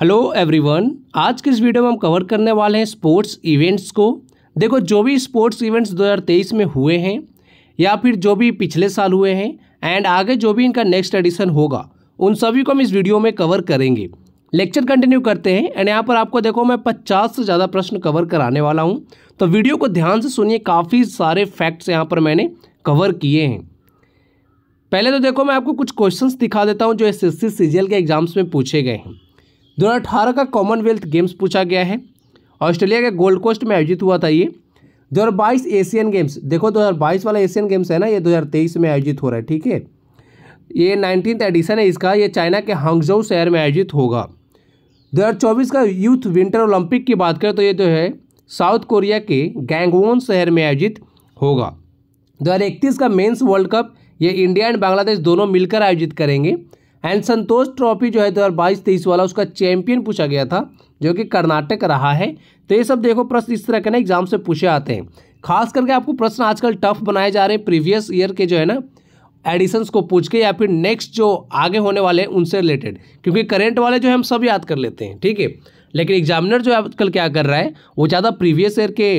hello everyone आज के इस वीडियो में हम कवर करने वाले हैं स्पोर्ट्स इवेंट्स को देखो जो भी स्पोर्ट्स इवेंट्स 2023 में हुए हैं या फिर जो भी पिछले साल हुए हैं एंड आगे जो भी इनका नेक्स्ट एडिशन होगा उन सभी को हम इस वीडियो में कवर करेंगे लेक्चर कंटिन्यू करते हैं एंड यहाँ पर आपको देखो मैं पचास से ज़्यादा प्रश्न कवर कराने वाला हूँ तो वीडियो को ध्यान से सुनिए काफ़ी सारे फैक्ट्स यहाँ पर मैंने कवर किए हैं पहले तो देखो मैं आपको कुछ क्वेश्चंस दिखा देता हूँ जो एस एस के एग्जाम्स में पूछे गए हैं दो का कॉमनवेल्थ गेम्स पूछा गया है ऑस्ट्रेलिया के गोल्ड कोस्ट में आयोजित हुआ था ये 2022 एशियन गेम्स देखो 2022 वाला एशियन गेम्स है ना ये 2023 में आयोजित हो रहा है ठीक है ये नाइनटीन एडिशन है इसका ये चाइना के हांगजो शहर में आयोजित होगा 2024 का यूथ विंटर ओलंपिक की बात करें तो ये जो है साउथ कोरिया के गैंगवोन शहर में आयोजित होगा 2031 का मेंस वर्ल्ड कप ये इंडिया एंड बांग्लादेश दोनों मिलकर आयोजित करेंगे एंड संतोष ट्रॉफी जो है दो हज़ार बाईस तेईस वाला उसका चैंपियन पूछा गया था जो कि कर्नाटक रहा है तो ये सब देखो प्रश्न इस तरह के ना एग्जाम से पूछे आते हैं खास करके आपको प्रश्न आजकल टफ बनाए जा रहे हैं प्रीवियस ईयर के जो है ना एडिशंस को पूछ के या फिर नेक्स्ट जो आगे होने वाले हैं उनसे रिलेटेड क्योंकि करेंट वाले जो है हम सब याद कर लेते हैं ठीक है लेकिन एग्जामिनर जो आजकल क्या कर रहा है वो ज़्यादा प्रीवियस ईयर के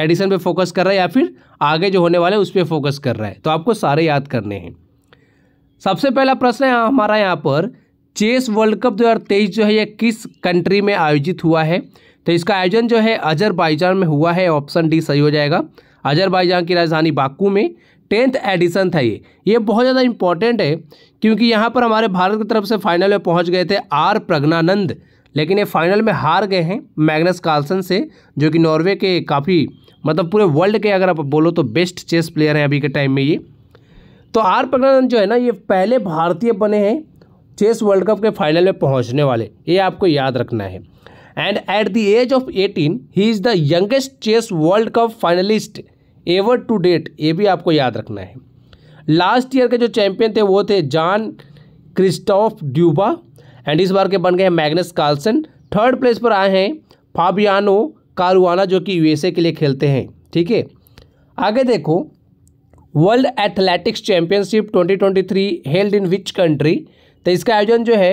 एडिशन पे फोकस कर रहा है या फिर आगे जो होने वाले उस पर फोकस कर रहा है तो आपको सारे याद करने हैं सबसे पहला प्रश्न है हमारा यहाँ पर चेस वर्ल्ड कप 2023 जो है ये किस कंट्री में आयोजित हुआ है तो इसका आयोजन जो है अजरबैजान में हुआ है ऑप्शन डी सही हो जाएगा अजरबैजान की राजधानी बाकू में टेंथ एडिशन था ये ये बहुत ज़्यादा इंपॉर्टेंट है क्योंकि यहाँ पर हमारे भारत की तरफ से फाइनल में पहुँच गए थे आर प्रज्ञानंद लेकिन ये फाइनल में हार गए हैं मैग्नस कार्लसन से जो कि नॉर्वे के काफ़ी मतलब पूरे वर्ल्ड के अगर आप बोलो तो बेस्ट चेस प्लेयर हैं अभी के टाइम में ये तो आर प्रज्ञानंद जो है ना ये पहले भारतीय बने हैं चेस वर्ल्ड कप के फाइनल में पहुंचने वाले ये आपको याद रखना है and at the age of 18 he is the youngest chess world cup finalist ever to date ये भी आपको याद रखना है लास्ट ईयर के जो चैंपियन थे वो थे जॉन क्रिस्टोफ ड्यूबा एंड इस बार के बन गए हैं मैग्नस कार्लसन थर्ड प्लेस पर आए हैं फाबियानो कारुआना जो कि यूएसए के लिए खेलते हैं ठीक है आगे देखो world athletics championship 2023 held in which country तो इसका आयोजन जो है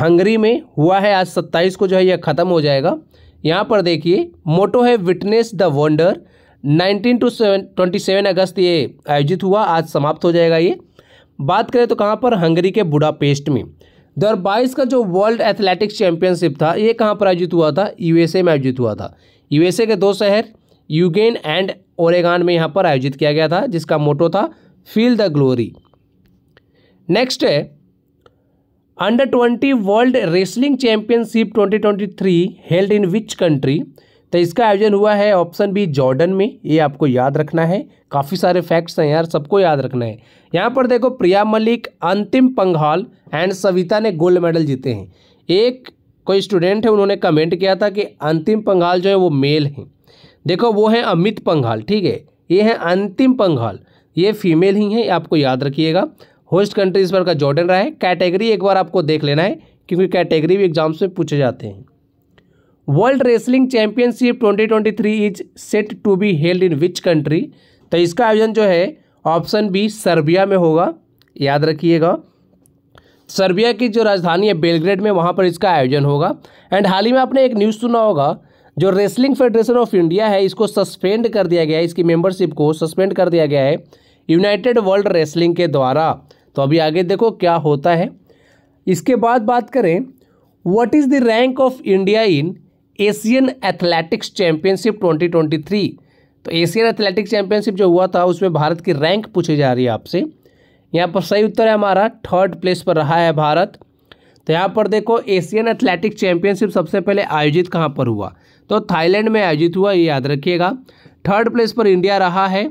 हंगरी में हुआ है आज 27 को जो है यह ख़त्म हो जाएगा यहाँ पर देखिए मोटो है witness the wonder 19 to twenty seven अगस्त ये आयोजित हुआ आज समाप्त हो जाएगा ये बात करें तो कहाँ पर हंगरी के बुडापेस्ट में दो हज़ार बाईस का जो वर्ल्ड एथलेटिक्स चैंपियनशिप था ये कहाँ पर आयोजित हुआ था यूएसए में आयोजित हुआ था यूएसए के दो शहर यूगेन एंड ओरेगान में यहाँ पर आयोजित किया गया था जिसका मोटो था फील द ग्लोरी नेक्स्ट है under twenty world wrestling championship 2023 held in which country तो इसका आयोजन हुआ है ऑप्शन बी जॉर्डन में ये आपको याद रखना है काफ़ी सारे फैक्ट्स हैं यार सबको याद रखना है यहाँ पर देखो प्रिया मलिक अंतिम पंघाल एंड सविता ने गोल्ड मेडल जीते हैं एक कोई स्टूडेंट है उन्होंने कमेंट किया था कि अंतिम पंघाल जो है वो मेल हैं देखो वो है अमित पंघाल ठीक है ये है अंतिम पंघाल ये फीमेल ही है आपको याद रखिएगा होस्ट कंट्री इस बार का जॉर्डन रहा है कैटेगरी एक बार आपको देख लेना है क्योंकि कैटेगरी भी एग्जाम्स में पूछे जाते हैं world wrestling championship 2023 is set to be held in which country तो इसका आयोजन जो है ऑप्शन बी सर्बिया में होगा याद रखिएगा सर्बिया की जो राजधानी है बेलग्रेड में वहाँ पर इसका आयोजन होगा एंड हाल ही में आपने एक न्यूज़ सुना होगा जो रेसलिंग फेडरेशन ऑफ इंडिया है इसको सस्पेंड कर दिया गया है इसकी मेंबरशिप को सस्पेंड कर दिया गया है यूनाइटेड वर्ल्ड रेसलिंग के द्वारा तो अभी आगे देखो क्या होता है इसके बाद बात करें what is the rank of India in Asian athletics championship 2023 तो एशियन एथलेटिक्स चैंपियनशिप जो हुआ था उसमें भारत की रैंक पूछी जा रही है आपसे यहाँ पर सही उत्तर है हमारा थर्ड प्लेस पर रहा है भारत तो यहाँ पर देखो एशियन एथलेटिक चैंपियनशिप सबसे पहले आयोजित कहाँ पर हुआ तो थाईलैंड में आयोजित हुआ ये याद रखिएगा थर्ड प्लेस पर इंडिया रहा है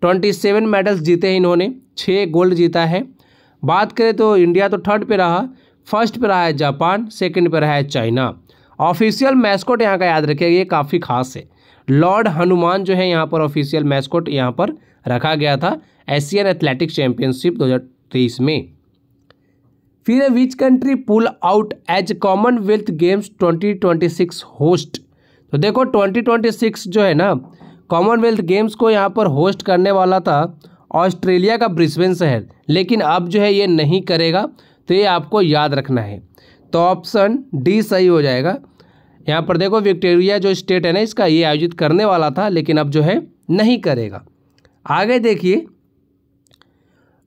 ट्वेंटी सेवन मेडल्स जीते हैं इन्होंने छः गोल्ड जीता है बात करें तो इंडिया तो थर्ड पे रहा फर्स्ट पे रहा है जापान सेकंड पे रहा है चाइना ऑफिशियल मैस्कोट यहाँ का याद रखिएगा ये काफ़ी खास है लॉर्ड हनुमान जो है यहाँ पर ऑफिशियल मैस्कोट यहाँ पर रखा गया था एशियन एथलेटिक चैंपियनशिप दो में फिर which country pull out as Commonwealth Games 2026 host तो देखो 2026 जो है ना कॉमनवेल्थ गेम्स को यहाँ पर होस्ट करने वाला था ऑस्ट्रेलिया का ब्रिस्बेन शहर लेकिन अब जो है ये नहीं करेगा तो ये आपको याद रखना है तो ऑप्शन डी सही हो जाएगा यहाँ पर देखो विक्टोरिया जो स्टेट है ना इसका ये आयोजित करने वाला था लेकिन अब जो है नहीं करेगा आगे देखिए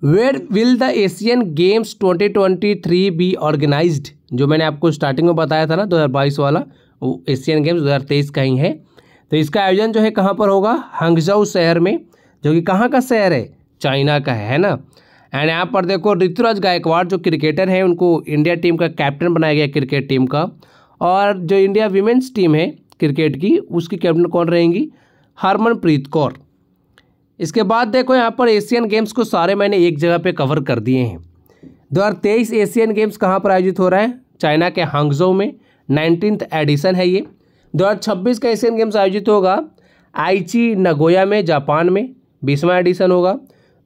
where will the Asian games 2023 be organised जो मैंने आपको स्टार्टिंग में बताया था ना 2022 वाला एशियन गेम्स 2023 का ही है तो इसका आयोजन जो है कहाँ पर होगा हंगजाउ शहर में जो कि कहाँ का शहर है चाइना का है ना एंड यहाँ पर देखो ऋतुराज गायकवाड़ जो क्रिकेटर हैं उनको इंडिया टीम का कैप्टन बनाया गया क्रिकेट टीम का और जो इंडिया वीमेंस टीम है क्रिकेट की उसकी कैप्टन कौन रहेंगी हरमनप्रीत कौर इसके बाद देखो यहाँ पर एशियन गेम्स को सारे मैंने एक जगह पे कवर कर दिए हैं 2023 एशियन गेम्स कहाँ पर आयोजित हो रहा है चाइना के हांगजो में नाइनटीन्थ एडिशन है ये दो हज़ार छब्बीस का एशियन गेम्स आयोजित होगा आईची नगोया में जापान में बीसवा एडिशन होगा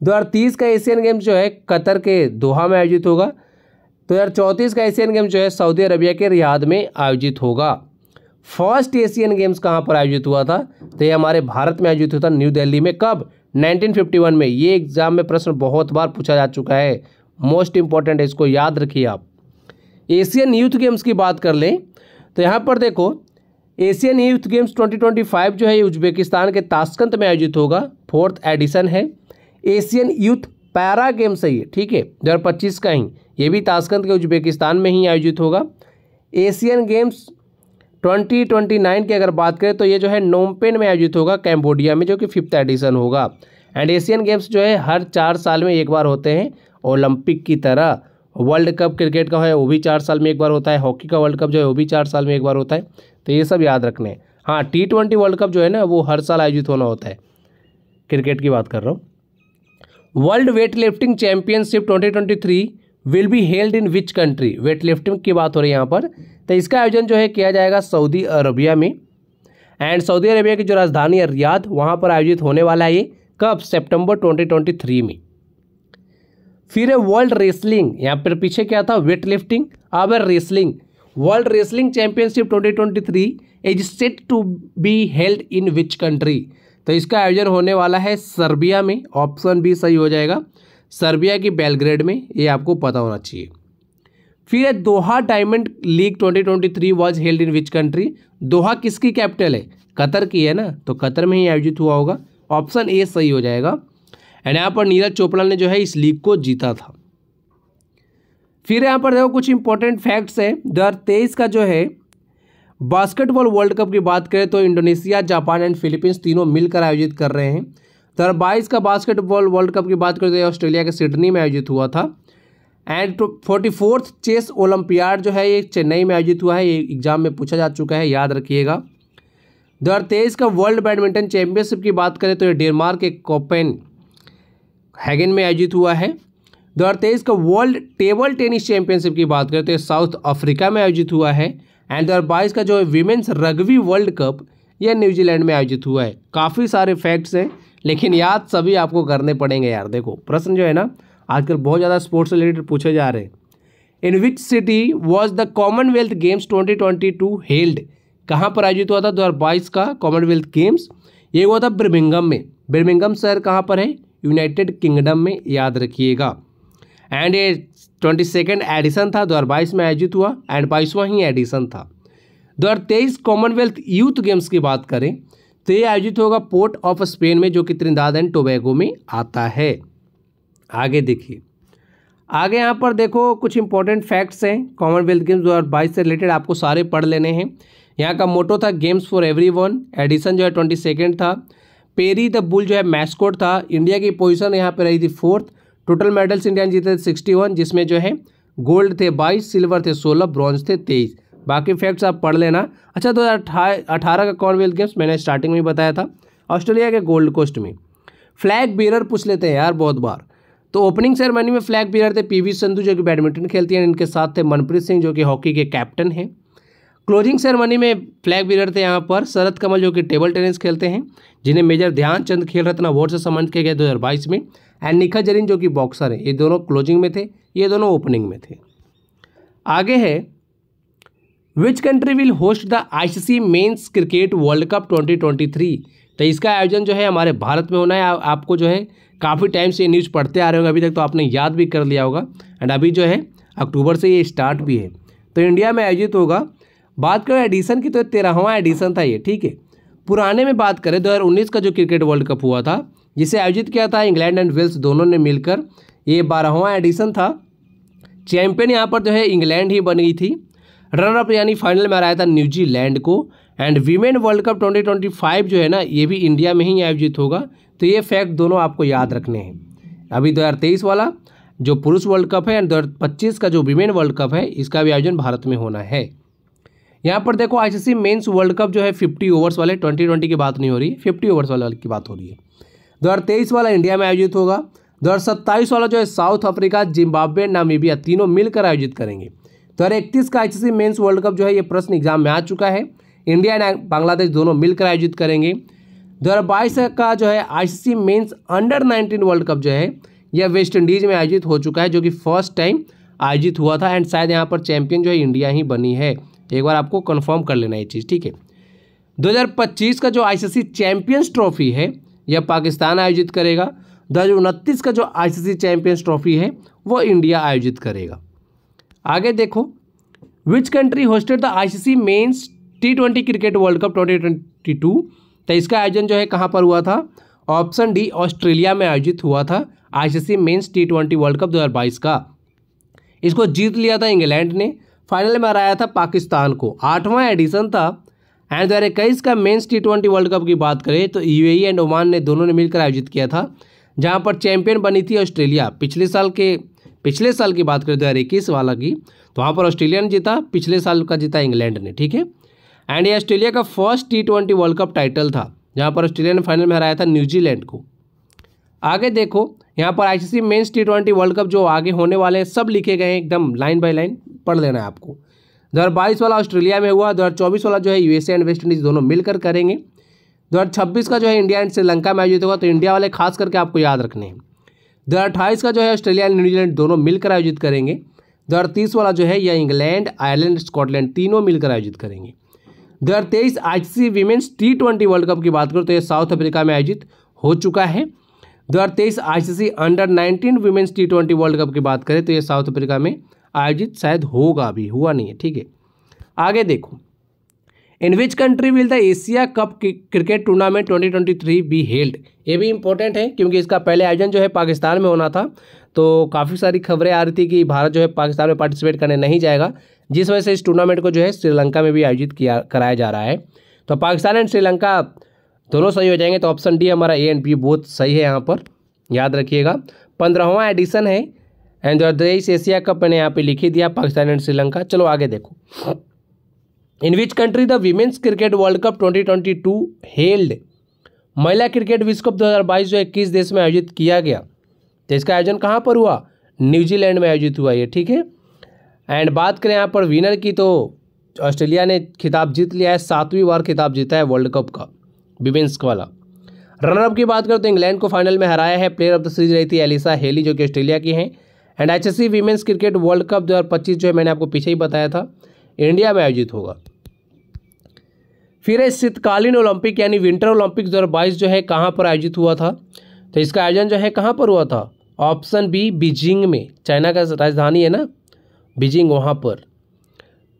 दो हज़ार तीस का एशियन गेम्स जो है कतर के दोहा में आयोजित होगा दो हज़ार चौंतीस का एशियन गेम्स जो है सऊदी अरबिया के रियाद में आयोजित होगा फर्स्ट एशियन गेम्स कहाँ पर आयोजित हुआ था तो ये हमारे भारत में आयोजित हुआ था न्यू दिल्ली में कब 1951 में ये एग्ज़ाम में प्रश्न बहुत बार पूछा जा चुका है मोस्ट इम्पॉर्टेंट है इसको याद रखिए आप एशियन यूथ गेम्स की बात कर लें तो यहाँ पर देखो एशियन यूथ गेम्स 2025 जो है ये उज्बेकिस्तान के ताशकंत में आयोजित होगा फोर्थ एडिशन है एशियन यूथ पैरा गेम्स है ये ठीक है दो पच्चीस का ही ये भी ताशकंत के उज्बेकिस्तान में ही आयोजित होगा एशियन गेम्स 2029 की अगर बात करें तो ये जो है नोमपेन में आयोजित होगा कैम्बोडिया में जो कि फिफ्थ एडिशन होगा एंड एशियन गेम्स जो है हर चार साल में एक बार होते हैं ओलंपिक की तरह वर्ल्ड कप क्रिकेट का है वो भी चार साल में एक बार होता है हॉकी का वर्ल्ड कप जो है वो भी चार साल में एक बार होता है तो ये सब याद रखने हैं हाँ टी ट्वेंटी वर्ल्ड कप जो है ना वो हर साल आयोजित होना होता है क्रिकेट की बात कर रहा हूँ world weight lifting championship twenty twenty three will be held in which country weight lifting की बात हो रही है यहाँ पर तो इसका आयोजन जो है किया जाएगा सऊदी अरबिया में एंड सऊदी अरबिया की जो राजधानी है रियाद वहाँ पर आयोजित होने वाला है ये कब सेप्टेम्बर ट्वेंटी ट्वेंटी थ्री में फिर है वर्ल्ड रेसलिंग यहाँ पर पीछे क्या था वेट लिफ्टिंग अब है wrestling world wrestling championship 2023 is set to be held in which country तो इसका आयोजन होने वाला है सर्बिया में ऑप्शन बी सही हो जाएगा सर्बिया की बेलग्रेड में ये आपको पता होना चाहिए फिर है Doha diamond league 2023 was held in which country Doha किसकी कैपिटल है कतर की है ना तो कतर में ही आयोजित हुआ होगा ऑप्शन ए सही हो जाएगा एंड यहाँ पर नीरज चोपड़ा ने जो है इस लीग को जीता था फिर यहाँ पर देखो कुछ इंपॉर्टेंट फैक्ट्स हैं दो का जो है बास्केटबॉल वर्ल्ड कप की बात करें तो इंडोनेशिया जापान एंड फिलीपींस तीनों मिलकर आयोजित कर रहे हैं दो बाईस का बास्केटबॉल वर्ल्ड कप की बात करें तो ऑस्ट्रेलिया के सिडनी में आयोजित हुआ था and forty fourth chess olympiad जो है ये चेन्नई में आयोजित हुआ है ये एग्जाम में पूछा जा चुका है याद रखिएगा दो का वर्ल्ड बैडमिंटन चैंपियनशिप की बात करें तो ये डेनमार्क के कोपेन हैगन में आयोजित हुआ है दो का वर्ल्ड टेबल टेनिस चैंपियनशिप की बात करें तो साउथ अफ्रीका में आयोजित हुआ है एंड दो का जो है वीमेंस रग्बी वर्ल्ड कप यह न्यूजीलैंड में आयोजित हुआ है काफ़ी सारे फैक्ट्स हैं लेकिन याद सभी आपको करने पड़ेंगे यार देखो प्रश्न जो है ना आजकल बहुत ज़्यादा स्पोर्ट्स रिलेटेड पूछे जा रहे हैं in which city was the Commonwealth Games 2022 held कहाँ पर आयोजित हुआ था 2022 का कॉमनवेल्थ गेम्स ये हुआ था ब्रिमिंगम में ब्रिमिंगम शहर कहाँ पर है यूनाइटेड किंगडम में याद रखिएगा एंड ये ट्वेंटी सेकेंड एडिशन था 2022 में आयोजित हुआ एंड बाईसवा ही एडिशन था तेईस कॉमनवेल्थ यूथ गेम्स की बात करें तो ये आयोजित होगा पोर्ट ऑफ स्पेन में जो कि त्रिंदाद एंड टोबैगो में आता है आगे देखिए आगे यहाँ पर देखो कुछ इंपॉर्टेंट फैक्ट्स हैं कॉमनवेल्थ गेम्स 2022 से रिलेटेड आपको सारे पढ़ लेने हैं यहाँ का मोटो था games for every one edition जो है ट्वेंटी सेकेंड था पेरी द बुल जो है मैस्कोट था इंडिया की पोजिशन यहाँ पर रही थी फोर्थ टोटल मेडल्स इंडिया ने जीते थे सिक्सटी वन जिसमें जो है गोल्ड थे बाईस सिल्वर थे सोलह ब्रॉन्ज थे तेईस बाकी फैक्ट्स आप पढ़ लेना अच्छा दो हज़ार अठारह का कॉमनवेल्थ गेम्स मैंने स्टार्टिंग में बताया था ऑस्ट्रेलिया के गोल्ड कोस्ट में फ्लैग बीरर पूछ लेते हैं यार बहुत बार तो ओपनिंग सेरेमनी में फ्लैग बीरर थे पीवी संधू जो कि बैडमिंटन खेलती हैं इनके साथ थे मनप्रीत सिंह जो कि हॉकी के कैप्टन हैं क्लोजिंग सेरेमनी में फ्लैग बीरर थे यहाँ पर शरद कमल जो कि टेबल टेनिस खेलते हैं जिन्हें मेजर ध्यानचंद खेल रत्न अवार्ड से सम्मानित किया गया 2022 में एंड निखा जरीन जो कि बॉक्सर हैं ये दोनों क्लोजिंग में थे ये दोनों ओपनिंग में थे आगे है which country will host the ICC men's cricket world cup 2023 तो इसका आयोजन जो है हमारे भारत में होना है आ, आपको जो है काफ़ी टाइम से न्यूज़ पढ़ते आ रहे होंगे अभी तक तो आपने याद भी कर लिया होगा एंड अभी जो है अक्टूबर से ये स्टार्ट भी है तो इंडिया में आयोजित होगा बात करें एडिशन की तो तेरहवा एडिशन था ये ठीक है पुराने में बात करें उन्नीस का जो क्रिकेट वर्ल्ड कप हुआ था जिसे आयोजित किया था इंग्लैंड एंड वेल्स दोनों ने मिलकर ये बारहवा एडिशन था चैंपियन यहाँ पर जो है इंग्लैंड ही बन गई थी अप यानी फाइनल में हराया था न्यूजीलैंड को एंड वीमेन वर्ल्ड कप 2025 जो है ना ये भी इंडिया में ही आयोजित होगा तो ये फैक्ट दोनों आपको याद रखने हैं अभी 2023 वाला जो पुरुष वर्ल्ड कप है एंड दो का जो वीमेन वर्ल्ड कप है इसका भी आयोजन भारत में होना है यहाँ पर देखो आईसीसी मेंस वर्ल्ड कप जो है 50 ओवर्स वाले 2020 की बात नहीं हो रही है 50 ओवर्स वाले की बात हो रही है तेईस वाला इंडिया में आयोजित होगा सत्ताईस वाला जो है साउथ अफ्रीका जिम्बाब्वे नामीबिया तीनों मिलकर आयोजित करेंगे दो हज़ार का आईसीसी मेन्स वर्ल्ड कप जो है ये प्रश्न एग्जाम में आ चुका है इंडिया एंड बांग्लादेश दोनों मिलकर आयोजित करेंगे दो का जो है ICC men's under 19 world cup जो है यह वेस्ट इंडीज़ में आयोजित हो चुका है जो कि फर्स्ट टाइम आयोजित हुआ था एंड शायद यहाँ पर चैंपियन जो है इंडिया ही बनी है तो एक बार आपको कन्फर्म कर लेना ये चीज़ ठीक है 2025 का जो आईसीसी चैंपियंस ट्रॉफी है यह पाकिस्तान आयोजित करेगा दो का जो आईसीसी चैंपियंस ट्रॉफी है वो इंडिया आयोजित करेगा आगे देखो which country hosted the ICC men's T twenty cricket world cup twenty twenty two तो इसका आयोजन जो है कहाँ पर हुआ था ऑप्शन डी ऑस्ट्रेलिया में आयोजित हुआ था ICC men's T twenty world cup बाईस का इसको जीत लिया था इंग्लैंड ने फाइनल में हराया था पाकिस्तान को आठवां एडिशन था एंड दो इक्कीस का men's T twenty world cup की बात करें तो यूएई एंड ओमान ने दोनों ने मिलकर आयोजित किया था जहां पर चैंपियन बनी थी ऑस्ट्रेलिया पिछले साल के पिछले साल की बात करें दो हज़ार इक्कीस वाला की तो वहाँ पर ऑस्ट्रेलिया ने जीता पिछले साल का जीता इंग्लैंड ने ठीक है एंड ये ऑस्ट्रेलिया का first T twenty world cup title था जहाँ पर ऑस्ट्रेलिया ने फाइनल में हराया था न्यूजीलैंड को आगे देखो यहाँ पर ICC men's T twenty world cup जो आगे होने वाले हैं सब लिखे गए हैं एकदम लाइन बाय लाइन पढ़ लेना है आपको दो वाला ऑस्ट्रेलिया में हुआ दो वाला जो है यूएसए एंड वेस्ट इंडीज़ दोनों मिलकर करेंगे दो का जो है इंडिया एंड श्रीलंका में आयोजित होगा तो इंडिया वाले खास करके आपको याद रखने हैं दो का जो है ऑस्ट्रेलिया एंड न्यूजीलैंड दोनों मिलकर आयोजित करेंगे दो वाला जो है यह इंग्लैंड आयरलैंड स्कॉटलैंड तीनों मिलकर आयोजित करेंगे दो हज़ार तेईस I C C women's T twenty world cup की बात करो तो यह साउथ अफ्रीका में आयोजित हो चुका है दो ICC under 19 women's T twenty world cup की बात करें तो ये साउथ अफ्रीका में आयोजित शायद होगा अभी हुआ नहीं है ठीक है आगे देखो in which country will the Asia cup cricket tournament 2023 be held ये भी इंपॉर्टेंट है क्योंकि इसका पहले आयोजन जो है पाकिस्तान में होना था तो काफ़ी सारी खबरें आ रही थी कि भारत जो है पाकिस्तान में पार्टिसिपेट करने नहीं जाएगा जिस वजह से इस टूर्नामेंट को जो है श्रीलंका में भी आयोजित किया कराया जा रहा है तो पाकिस्तान एंड श्रीलंका दोनों तो सही हो जाएंगे तो ऑप्शन डी हमारा ए एंड बी बहुत सही है यहाँ पर याद रखिएगा पंद्रहवा एडिशन है एंड द्वादश एशिया कप मैंने यहाँ पे लिखी दिया पाकिस्तान एंड श्रीलंका चलो आगे देखो in which country the women's cricket world cup 2022 held महिला क्रिकेट विश्व कप 2022 जो है किस देश में आयोजित किया गया तो इसका आयोजन कहाँ पर हुआ न्यूजीलैंड में आयोजित हुआ ये ठीक है एंड बात करें यहाँ पर विनर की तो ऑस्ट्रेलिया ने खिताब जीत लिया है सातवीं बार खिताब जीता है वर्ल्ड कप का विमेंस वाला रनरअप की बात करें तो इंग्लैंड को फाइनल में हराया है प्लेयर ऑफ द सीरीज रही थी एलिसा हेली जो कि ऑस्ट्रेलिया की हैं and H S women's cricket world cup दो जो है मैंने आपको पीछे ही बताया था इंडिया में आयोजित होगा फिर है शीतकालीन ओलंपिक यानी विंटर ओलंपिक दो जो है कहाँ पर आयोजित हुआ था तो इसका आयोजन जो है कहाँ पर हुआ था ऑप्शन बी बीजिंग में चाइना का राजधानी है ना बीजिंग वहाँ पर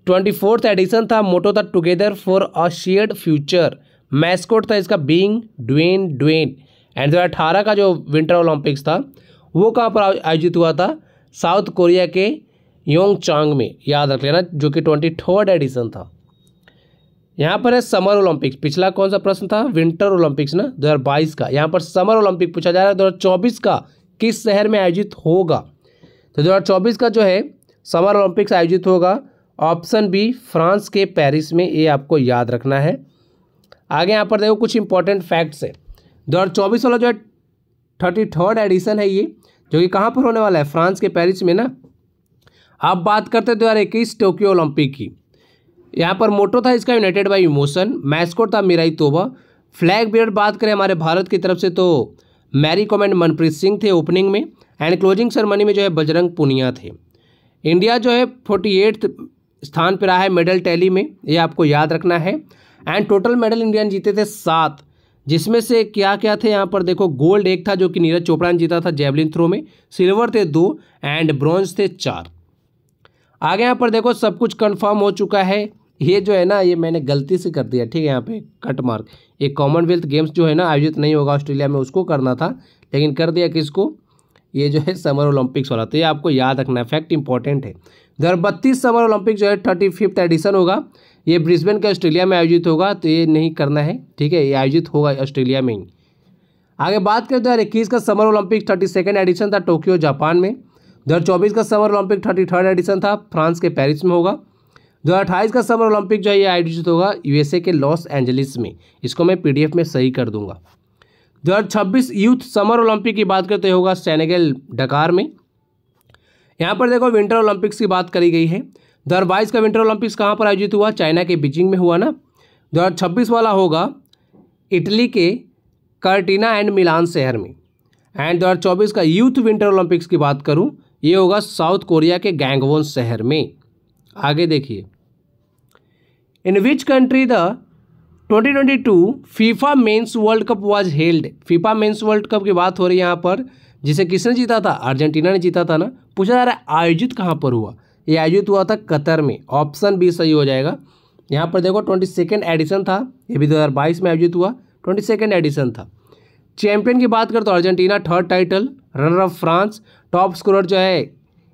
ट्वेंटी फोर्थ एडिशन था मोटो था together for a shared future mascot था इसका बींग ड्वेन ड्वेन एंड दो अठारह का जो विंटर ओलंपिक्स था वो कहाँ पर आयोजित हुआ था साउथ कोरिया के योंगचांग में याद रख लेना जो कि ट्वेंटी थर्ड एडिशन था यहाँ पर है समर ओलंपिक्स पिछला कौन सा प्रश्न था विंटर ओलंपिक्स ना दो का यहाँ पर समर ओलंपिक पूछा जा रहा है दो का किस शहर में आयोजित होगा तो दो का जो है समर ओलंपिक्स आयोजित होगा ऑप्शन बी फ्रांस के पेरिस में ये आपको याद रखना है आगे यहाँ पर देखो कुछ इंपॉर्टेंट फैक्ट्स है दो हज़ार चौबीस वाला जो है थर्टी थर्ड एडिशन है ये जो कि कहाँ पर होने वाला है फ्रांस के पेरिस में ना अब बात करते हैं दो हज़ार इक्कीस टोक्यो ओलंपिक की यहाँ पर मोटो था इसका यूनाइटेड बाई इमोशन मैस्कोट था मिराई तोबा फ्लैग बियर बात करें हमारे भारत की तरफ से तो मैरी कॉम एंड मनप्रीत सिंह थे ओपनिंग में एंड क्लोजिंग सेरेमनी में जो है बजरंग पुनिया थे इंडिया जो है फोर्टी स्थान पर रहा है मेडल टैली में ये आपको याद रखना है एंड टोटल मेडल इंडिया ने जीते थे सात जिसमें से क्या क्या थे यहाँ पर देखो गोल्ड एक था जो कि नीरज चोपड़ा ने जीता था जेवलिन थ्रो में सिल्वर थे दो एंड ब्रॉन्ज थे चार आगे यहाँ पर देखो सब कुछ कन्फर्म हो चुका है ये जो है ना ये मैंने गलती से कर दिया ठीक है यहाँ पे कट मार्क ये कॉमनवेल्थ गेम्स जो है ना आयोजित नहीं होगा ऑस्ट्रेलिया में उसको करना था लेकिन कर दिया किसको ये जो है समर ओलंपिक्स वाला तो ये आपको याद रखना फैक्ट इंपॉर्टेंट है दो समर ओलंपिक जो है थर्टी फिफ्थ एडिशन होगा ये ब्रिस्बेन के ऑस्ट्रेलिया में आयोजित होगा तो ये नहीं करना है ठीक है ये आयोजित होगा ऑस्ट्रेलिया में ही आगे बात करें दो हज़ार इक्कीस का summer Olympic thirty second edition था टोक्यो जापान में दो हज़ार चौबीस का summer Olympic thirty third edition था फ्रांस के पेरिस में होगा दो हज़ार अट्ठाईस का समर ओलंपिक जो है ये आयोजित होगा यूएसए के लॉस एंजलिस में इसको मैं एफ में सही कर दूंगा दो हज़ार छब्बीस यूथ समर ओलंपिक की बात करते होगा सेनेगल डकार में यहाँ पर देखो विंटर ओलंपिक्स की बात करी गई है दो हज़ार बाईस का विंटर ओलंपिक्स कहाँ पर आयोजित हुआ चाइना के बीजिंग में हुआ ना दो हज़ार छब्बीस वाला होगा इटली के कर्टिना एंड मिलान शहर में एंड दो हज़ार चौबीस का यूथ विंटर ओलंपिक्स की बात करूँ ये होगा साउथ कोरिया के गैंगवोन शहर में आगे देखिए in which country the 2022 FIFA men's world cup was held FIFA men's world cup की बात हो रही है यहाँ पर जिसे किसने जीता था अर्जेंटीना ने जीता था ना पूछा जा रहा है आयोजित कहाँ पर हुआ ये आयोजित हुआ था कतर में ऑप्शन बी सही हो जाएगा यहाँ पर देखो ट्वेंटी सेकेंड एडिशन था ये भी 2022 में आयोजित हुआ ट्वेंटी सेकेंड एडिशन था चैंपियन की बात करें तो Argentina third title runner up France top scorer जो है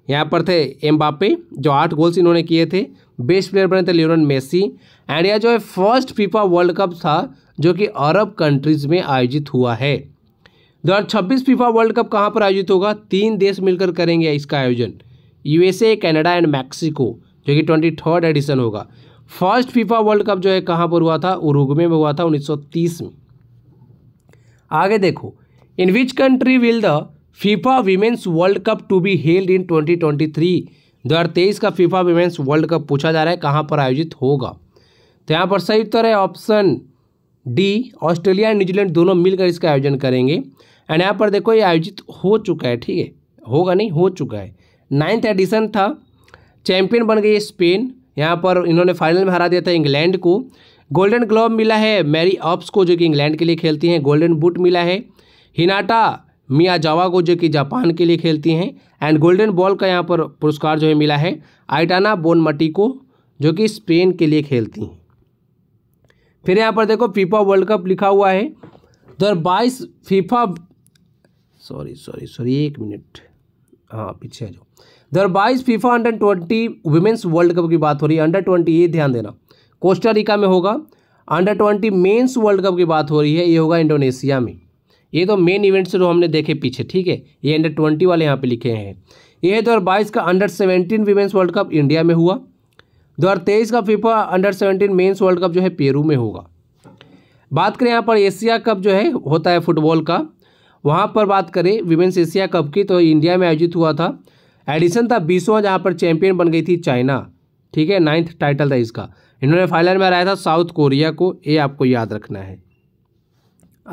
यहाँ पर थे एम्बापे जो आठ गोल्स इन्होंने किए थे बेस्ट प्लेयर बने थे लियोनल मेसी एंड यह जो है फर्स्ट फीफा वर्ल्ड कप था जो कि अरब कंट्रीज में आयोजित हुआ है दो हज़ार छब्बीस फीफा वर्ल्ड कप कहाँ पर आयोजित होगा तीन देश मिलकर करेंगे इसका आयोजन यूएसए कनाडा एंड मैक्सिको जो कि ट्वेंटी थर्ड एडिशन होगा फर्स्ट फीफा वर्ल्ड कप जो है कहाँ पर हुआ था उरुग्वे में हुआ था 1930 में आगे देखो in which country will the FIFA women's world cup to be held in 2023 तेईस का फीफा वीमेंस वर्ल्ड कप पूछा जा रहा है कहाँ पर आयोजित होगा तो यहाँ पर सही उत्तर है option D Australia and New Zealand दोनों मिलकर इसका आयोजन करेंगे एंड यहाँ पर देखो ये आयोजित हो चुका है ठीक है होगा नहीं हो चुका है नाइन्थ एडिशन था चैंपियन बन गई स्पेन यहाँ पर इन्होंने फाइनल में हरा दिया था इंग्लैंड को गोल्डन ग्लोब मिला है मैरी ऑप्स को जो कि इंग्लैंड के लिए खेलती हैं गोल्डन बूट मिला है हिनाटा मियाजावा को जो कि जापान के लिए खेलती हैं एंड गोल्डन बॉल का यहाँ पर पुरस्कार जो है मिला है आइटाना बोनमटी को जो कि स्पेन के लिए खेलती हैं फिर यहाँ पर देखो फीफा वर्ल्ड कप लिखा हुआ है दो हज़ार बाईस फीफा सॉरी सॉरी सॉरी एक मिनट हाँ पीछे आ जाओ दर बाईस FIFA under twenty women's world cup की बात हो रही है अंडर ट्वेंटी ये ध्यान देना कोस्टारिका में होगा under twenty men's world cup की बात हो रही है ये होगा इंडोनेशिया में ये तो मेन इवेंट्स जो हमने देखे पीछे ठीक है ये अंडर ट्वेंटी वाले यहाँ पे लिखे हैं ये दो हज़ार बाईस का under seventeen women's world cup India में हुआ दो हज़ार तेईस का FIFA under seventeen men's world cup जो है पेरू में होगा बात करें यहाँ पर एशिया कप जो है होता है फुटबॉल का वहाँ पर बात करें वीमेंस एशिया कप की तो इंडिया में आयोजित हुआ था एडिशन था बीसवा जहाँ पर चैंपियन बन गई थी चाइना ठीक है नाइन्थ टाइटल था इसका इन्होंने फाइनल में हराया था साउथ कोरिया को ये आपको याद रखना है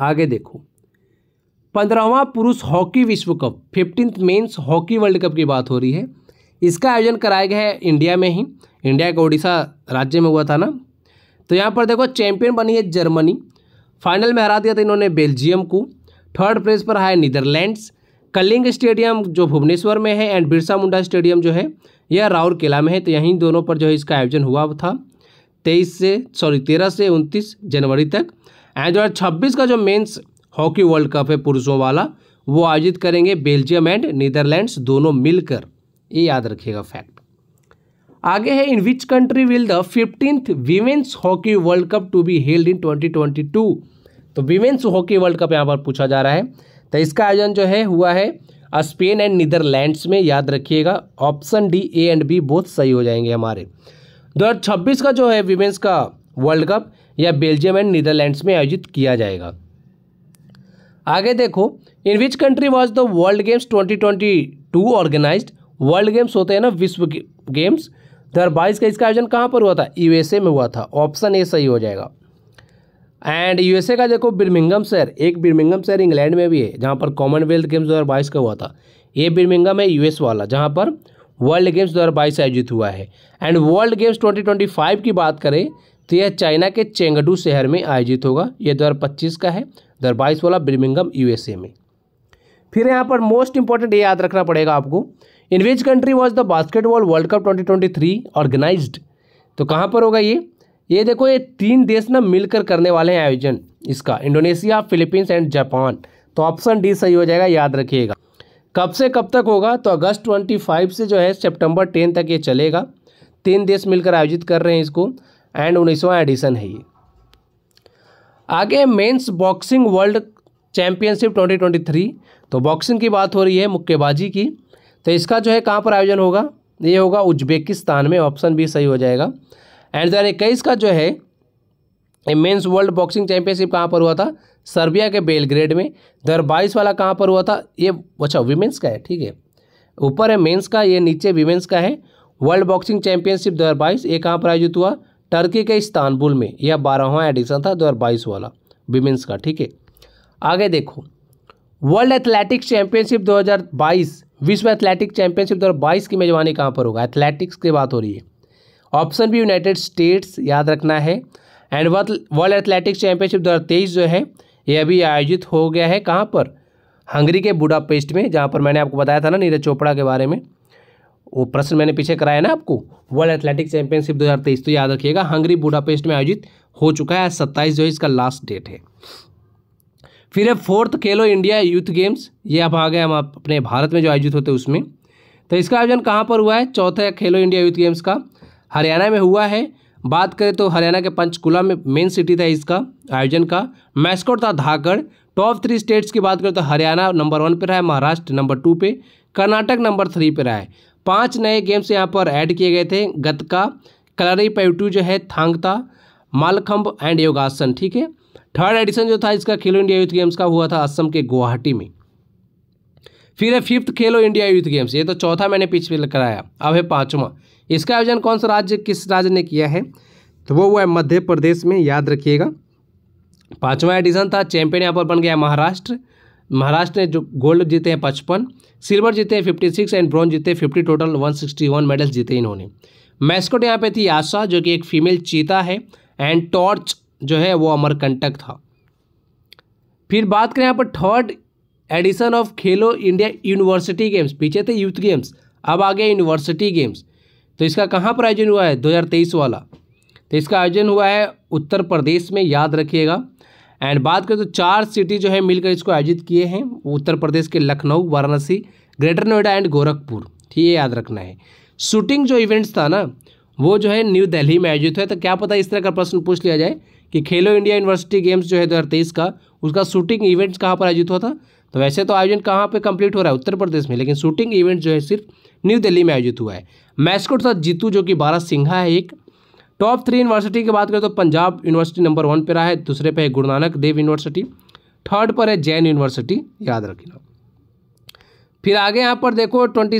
आगे देखो पंद्रहवा पुरुष हॉकी विश्व cup fifteenth men's hockey world cup की बात हो रही है इसका आयोजन कराया गया है इंडिया में ही इंडिया के ओडिशा राज्य में हुआ था ना तो यहाँ पर देखो चैंपियन बनी है जर्मनी फाइनल में हरा दिया था इन्होंने बेल्जियम को थर्ड प्लेस पर है नीदरलैंड्स कलिंग स्टेडियम जो भुवनेश्वर में है एंड बिरसा मुंडा स्टेडियम जो है यह राउरकेला में है तो यहीं दोनों पर जो है इसका आयोजन हुआ था तेईस से सॉरी तेरह से उनतीस जनवरी तक एंड दो हज़ार छब्बीस का जो मेन्स हॉकी वर्ल्ड कप है पुरुषों वाला वो आयोजित करेंगे बेल्जियम एंड नीदरलैंड्स दोनों मिलकर ये याद रखिएगा फैक्ट आगे है in which country will the fifteenth women's hockey world cup to be held in 2022 तो वीमेंस हॉकी वर्ल्ड कप यहाँ पर पूछा जा रहा है तो इसका आयोजन जो है हुआ है स्पेन एंड नीदरलैंड्स में याद रखिएगा option D A and B बहुत सही हो जाएंगे हमारे दो का जो है वीमेंस का वर्ल्ड कप या बेल्जियम एंड नीदरलैंड्स में आयोजित किया जाएगा आगे देखो in which country was the world games 2022 organise world games होते हैं ना विश्व गेम्स दो का इसका आयोजन कहाँ पर हुआ था यूएसए में हुआ था ऑप्शन ए सही हो जाएगा एंड यूएसए का देखो बिरमिंगम शहर एक बिरमिंगम शहर इंग्लैंड में भी है जहाँ पर कॉमनवेल्थ गेम्स दो का हुआ था ये बिरमिंगम है यूएस वाला जहाँ पर वर्ल्ड गेम्स दो आयोजित हुआ है एंड वर्ल्ड गेम्स 2025 की बात करें तो यह चाइना के चेंगडू शहर में आयोजित होगा यह दो का है दो वाला बिरमिंगम यूएसए में फिर यहाँ पर मोस्ट इंपॉर्टेंट ये याद रखना पड़ेगा आपको in which country was the basketball world cup 2023 organised तो कहाँ पर होगा ये ये देखो ये तीन देश ना मिलकर करने वाले हैं आयोजन इसका इंडोनेशिया फिलीपींस एंड जापान तो ऑप्शन डी सही हो जाएगा याद रखिएगा कब से कब तक होगा तो अगस्त ट्वेंटी फाइव से जो है सितंबर टेन तक ये चलेगा तीन देश मिलकर आयोजित कर रहे हैं इसको एंड उन्नीसवा एडिशन है ये आगे men's boxing world championship three तो बॉक्सिंग की बात हो रही है मुक्केबाजी की तो इसका जो है कहाँ पर आयोजन होगा ये होगा उज्बेकिस्तान में ऑप्शन भी सही हो जाएगा एंड दो इक्कीस का जो है मेन्स वर्ल्ड बॉक्सिंग चैंपियनशिप कहाँ पर हुआ था सर्बिया के बेलग्रेड में दो बाईस वाला कहाँ पर हुआ था ये अच्छा वीमेंस का है ठीक है ऊपर है मेंस का ये नीचे वीमेंस का है वर्ल्ड बॉक्सिंग चैंपियनशिप दो हज़ार बाईस ये कहाँ पर आयोजित हुआ टर्की के इस्तानबुल में यह बारहवा एडिशन था दो हज़ार बाईस वाला वीमेंस का ठीक है आगे देखो वर्ल्ड एथलेटिक्स चैंपियनशिप दो विश्व एथलेटिक चैंपियनशिप दो की मेजबानी कहाँ पर होगा एथलेटिक्स की बात हो रही है ऑप्शन भी यूनाइटेड स्टेट्स याद रखना है एंड वर्ल्ड एथलेटिक्स चैंपियनशिप दो जो है ये अभी आयोजित हो गया है कहाँ पर हंगरी के बुडापेस्ट में जहाँ पर मैंने आपको बताया था ना नीरज चोपड़ा के बारे में वो प्रश्न मैंने पीछे कराया ना आपको वर्ल्ड एथलेटिक्स चैंपियनशिप 2023 तो याद रखिएगा हंगरी बुडापेस्ट में आयोजित हो चुका है सत्ताईस जो है इसका लास्ट डेट है फिर है फोर्थ खेलो इंडिया यूथ गेम्स ये अब आ गए हम अपने भारत में जो आयोजित होते हैं उसमें तो इसका आयोजन कहाँ पर हुआ है चौथा खेलो इंडिया यूथ गेम्स का हरियाणा में हुआ है बात करें तो हरियाणा के पंचकुला में मेन सिटी था इसका आयोजन का मैस्कोट था धाकड़ टॉप थ्री स्टेट्स की बात करें तो हरियाणा नंबर वन पर रहा है महाराष्ट्र नंबर टू पे कर्नाटक नंबर थ्री पर रहा है पांच नए गेम्स यहाँ पर ऐड किए गए थे गतका कलरी पैटू जो है थांगता मालखम्ब एंड योगासन ठीक है थर्ड एडिशन जो था इसका खेलो इंडिया यूथ गेम्स का हुआ था असम के गुवाहाटी में फिर है फिफ्थ खेलो इंडिया यूथ गेम्स ये तो चौथा मैंने पिछले कराया अब है पाँचवा इसका आयोजन कौन सा राज्य किस राज्य ने किया है तो वो हुआ है मध्य प्रदेश में याद रखिएगा पाँचवा एडिशन था चैंपियन यहाँ पर बन गया महाराष्ट्र महाराष्ट्र ने जो गोल्ड जीते हैं पचपन सिल्वर जीते हैं फिफ्टी सिक्स एंड ब्रॉन्ज जीते fifty total one sixty one medals जीते इन्होंने मैस्कोट यहाँ पे थी आशा जो कि एक फीमेल चीता है एंड टॉर्च जो है वो अमरकंटक था फिर बात करें यहाँ पर third edition of Khelo India university games पीछे थे यूथ गेम्स अब आ गए यूनिवर्सिटी गेम्स तो इसका कहाँ पर आयोजन हुआ है 2023 वाला तो इसका आयोजन हुआ है उत्तर प्रदेश में याद रखिएगा एंड बात करें तो चार सिटी जो है मिलकर इसको आयोजित किए हैं उत्तर प्रदेश के लखनऊ वाराणसी ग्रेटर नोएडा एंड गोरखपुर ये याद रखना है शूटिंग जो इवेंट्स था ना वो जो है न्यू दिल्ली में आयोजित है तो क्या पता इस तरह का प्रश्न पूछ लिया जाए कि खेलो इंडिया यूनिवर्सिटी गेम्स जो है दो का उसका शूटिंग इवेंट्स कहाँ पर आयोजित हुआ था तो वैसे तो आयोजन कहाँ पर कंप्लीट हो रहा है उत्तर प्रदेश में लेकिन शूटिंग इवेंट जो है सिर्फ न्यू दिल्ली में आयोजित हुआ है मैस्कोट था जीतू जो कि भारत सिंघा है एक टॉप थ्री यूनिवर्सिटी की बात करें तो पंजाब यूनिवर्सिटी नंबर वन पर रहा है दूसरे पर है गुरु नानक देव यूनिवर्सिटी थर्ड पर है जैन यूनिवर्सिटी याद रखना फिर आगे यहाँ पर देखो ट्वेंटी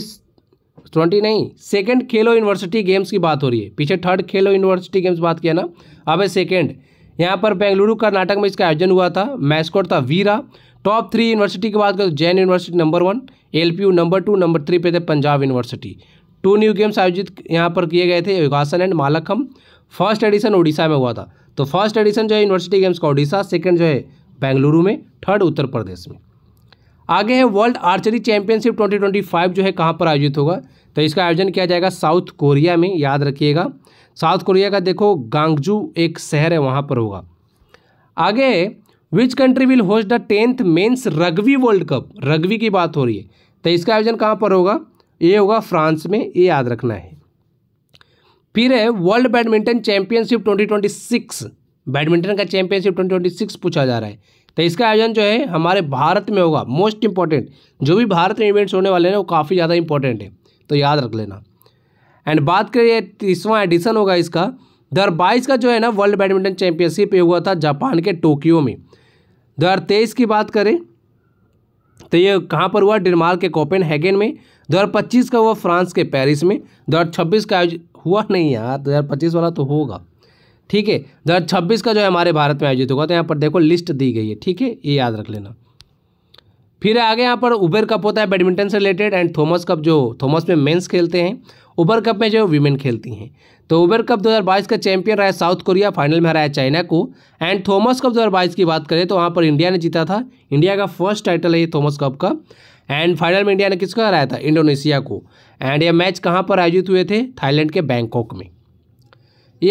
ट्वेंटी नहीं सेकेंड खेलो यूनिवर्सिटी गेम्स की बात हो रही है पीछे थर्ड खेलो यूनिवर्सिटी गेम्स बात किया ना अब है सेकेंड यहाँ पर बेंगलुरु कर्नाटक में इसका आयोजन हुआ था मैस्कोट था वीरा टॉप थ्री यूनिवर्सिटी की बात करें तो Jain university number one L number two number three पे थे Punjab university two new games आयोजित यहाँ पर किए गए थे Yogasana and Mallakhamb first edition Odisha में हुआ था तो फर्स्ट एडिशन जो है यूनिवर्सिटी गेम्स का उड़ीसा सेकेंड जो है बेंगलुरु में थर्ड उत्तर प्रदेश में आगे है वर्ल्ड आर्चरी चैंपियनशिप 2025 जो है कहाँ पर आयोजित होगा तो इसका आयोजन किया जाएगा साउथ कोरिया में याद रखिएगा साउथ कोरिया का देखो गांगजू एक शहर है वहाँ पर होगा आगे which country will host the tenth men's rugby world cup rugby की बात हो रही है तो इसका आयोजन कहाँ पर होगा ये होगा फ्रांस में ये याद रखना है फिर है वर्ल्ड बैडमिंटन चैंपियनशिप 2026 बैडमिंटन का चैंपियनशिप 2026 पूछा जा रहा है तो इसका आयोजन जो है हमारे भारत में होगा मोस्ट इंपॉर्टेंट जो भी भारत में इवेंट्स होने वाले हैं वो काफ़ी ज़्यादा इंपॉर्टेंट है तो याद रख लेना एंड बात करिए तीसवा एडिशन होगा इसका दो बाईस का जो है ना वर्ल्ड बैडमिंटन चैंपियनशिप ये हुआ था जापान के टोक्यो में दो तेईस की बात करें तो ये कहाँ पर हुआ डेनमार्क के कोपेन हैगन में दो पच्चीस का हुआ फ्रांस के पेरिस में दो छब्बीस का आयोजित हुआ नहीं यार दो हज़ार पच्चीस वाला तो होगा ठीक है दो हज़ार छब्बीस का जो है हमारे भारत में आयोजित होगा तो यहाँ पर देखो लिस्ट दी गई है ठीक है ये याद रख लेना फिर आगे यहाँ पर उबर कप होता है बैडमिंटन से रिलेटेड एंड थॉमस कप जो थॉमस में मेंस खेलते हैं उबर कप में जो वीमेन खेलती हैं तो उबेर कप 2022 का चैंपियन रहा है साउथ कोरिया फाइनल में हराया चाइना को एंड थॉमस कप 2022 की बात करें तो वहाँ पर इंडिया ने जीता था इंडिया का फर्स्ट टाइटल है ये थॉमस कप का एंड फाइनल में इंडिया ने किसको हराया था इंडोनेशिया को एंड यह मैच कहाँ पर आयोजित हुए थे थाईलैंड के बैंकॉक में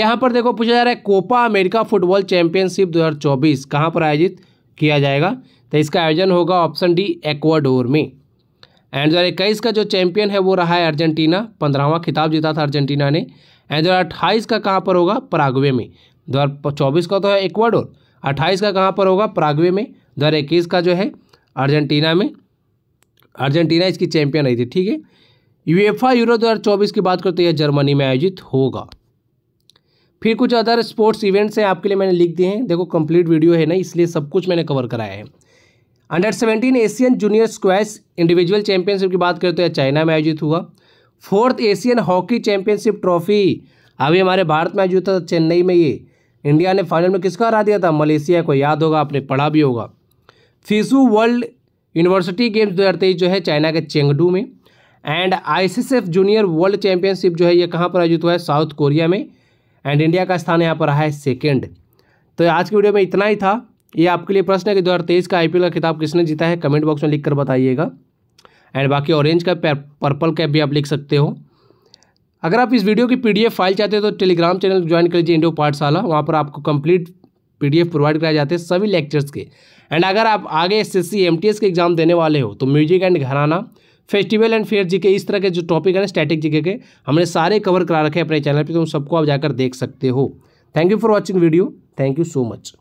यहाँ पर देखो पूछा जा रहा है कोपा अमेरिका फुटबॉल चैंपियनशिप दो कहाँ पर आयोजित किया जाएगा तो इसका आयोजन होगा ऑप्शन डी एक्वाडोर में एंड दो इक्कीस का जो चैंपियन है वो रहा है अर्जेंटीना पंद्रहवा खिताब जीता था अर्जेंटीना ने एंड दो अट्ठाईस का कहाँ पर होगा परागवे में दो चौबीस का तो है एक्वाडोर अट्ठाईस का कहाँ पर होगा परागवे में दो इक्कीस का जो है अर्जेंटीना में अर्जेंटीना इसकी चैंपियन रही थी ठीक है यूएफा यूरो 2024 की बात करते हैं तो यह जर्मनी में आयोजित होगा फिर कुछ अदर स्पोर्ट्स इवेंट्स हैं आपके लिए मैंने लिख दिए हैं देखो कंप्लीट वीडियो है ना इसलिए सब कुछ मैंने कवर कराया है under seventeen Asian junior squash individual championship की बात करें तो यह चाइना में आयोजित हुआ fourth Asian hockey championship trophy अभी हमारे भारत में आयोजित था चेन्नई में ये इंडिया ने फाइनल में किसका हरा दिया था मलेशिया को याद होगा आपने पढ़ा भी होगा फीसू वर्ल्ड यूनिवर्सिटी गेम्स दो जो है चाइना के चेंगडू में and I junior world championship जो है ये कहाँ पर आयोजित हुआ है साउथ कोरिया में एंड इंडिया का स्थान यहाँ पर रहा है सेकेंड तो आज की वीडियो में इतना ही था ये आपके लिए प्रश्न है कि तेईस का आईपीएल का खिताब किसने जीता है कमेंट बॉक्स में लिख कर बताइएगा एंड बाकी ऑरेंज का पर्पल कैप भी आप लिख सकते हो अगर आप इस वीडियो की पीडीएफ फाइल चाहते हो तो टेलीग्राम चैनल ज्वाइन कर लीजिए इंडो पाठशाला वहाँ पर आपको कंप्लीट पीडीएफ प्रोवाइड कराए जाते हैं सभी लेक्चर्स के एंड अगर आप आगे एस एस के एग्जाम देने वाले हो तो music and gharana festival and fair जी के इस तरह के जो टॉपिक हैं स्टैटिक जी के हमने सारे कवर करा रखे हैं अपने चैनल पर तो उन सबको आप जाकर देख सकते हो thank you for watching video thank you so much